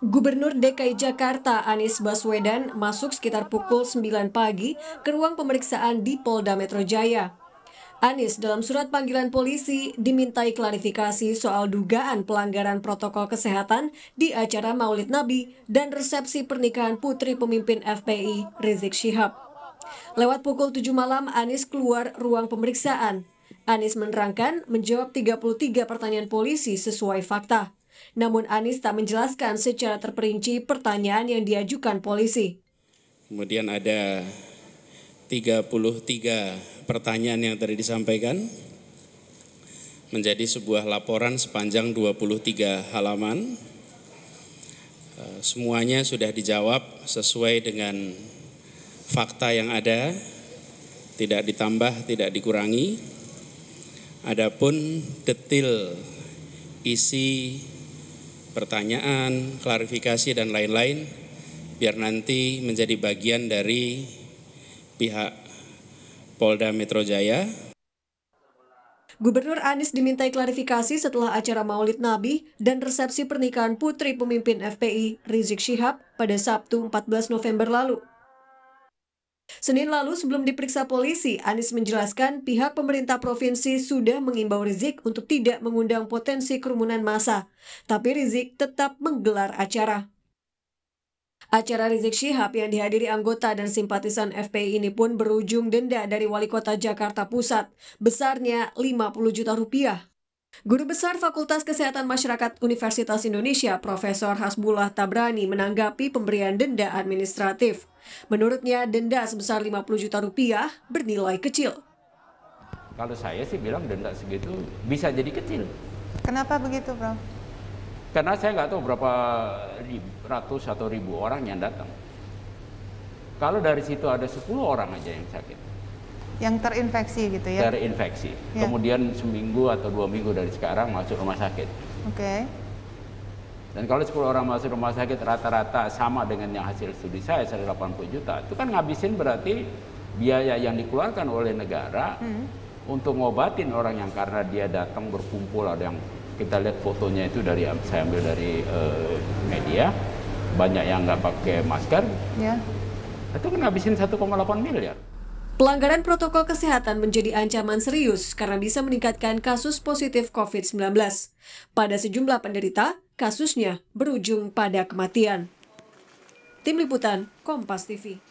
Gubernur DKI Jakarta Anies Baswedan masuk sekitar pukul 9 pagi ke ruang pemeriksaan di Polda Metro Jaya. Anies dalam surat panggilan polisi dimintai klarifikasi soal dugaan pelanggaran protokol kesehatan di acara Maulid Nabi dan resepsi pernikahan putri pemimpin FPI Rizik Syihab. Lewat pukul 7 malam Anies keluar ruang pemeriksaan. Anies menerangkan menjawab 33 pertanyaan polisi sesuai fakta. Namun Anies tak menjelaskan secara terperinci pertanyaan yang diajukan polisi. Kemudian ada 33 pertanyaan yang tadi disampaikan menjadi sebuah laporan sepanjang 23 halaman. Eh, semuanya sudah dijawab sesuai dengan fakta yang ada, tidak ditambah, tidak dikurangi. Adapun detil isi pertanyaan, klarifikasi, dan lain-lain, biar nanti menjadi bagian dari pihak Polda Metro Jaya. Gubernur Anies dimintai klarifikasi setelah acara maulid Nabi dan resepsi pernikahan putri pemimpin FPI Rizik Syihab pada Sabtu 14 November lalu. Senin lalu sebelum diperiksa polisi, Anies menjelaskan pihak pemerintah provinsi sudah mengimbau Rizik untuk tidak mengundang potensi kerumunan massa. Tapi Rizik tetap menggelar acara. Acara Rizik Syihab yang dihadiri anggota dan simpatisan FPI ini pun berujung denda dari Wali Kota Jakarta Pusat, besarnya 50 juta rupiah. Guru Besar Fakultas Kesehatan Masyarakat Universitas Indonesia, Profesor Hasbullah Tabrani menanggapi pemberian denda administratif. Menurutnya, denda sebesar 50 juta rupiah bernilai kecil. Kalau saya sih bilang denda segitu bisa jadi kecil. Kenapa begitu, Bro? Karena saya nggak tahu berapa ratus atau ribu orang yang datang. Kalau dari situ ada 10 orang aja yang sakit, yang terinfeksi gitu ya terinfeksi ya. kemudian seminggu atau dua minggu dari sekarang masuk rumah sakit oke okay. dan kalau 10 orang masuk rumah sakit rata-rata sama dengan yang hasil studi saya 180 juta itu kan ngabisin berarti biaya yang dikeluarkan oleh negara hmm. untuk ngobatin orang yang karena dia datang berkumpul ada yang kita lihat fotonya itu dari saya ambil dari uh, media banyak yang nggak pakai masker ya. itu kan ngabisin 1,8 miliar Pelanggaran protokol kesehatan menjadi ancaman serius karena bisa meningkatkan kasus positif COVID-19. Pada sejumlah penderita, kasusnya berujung pada kematian. Tim Liputan, Kompas TV.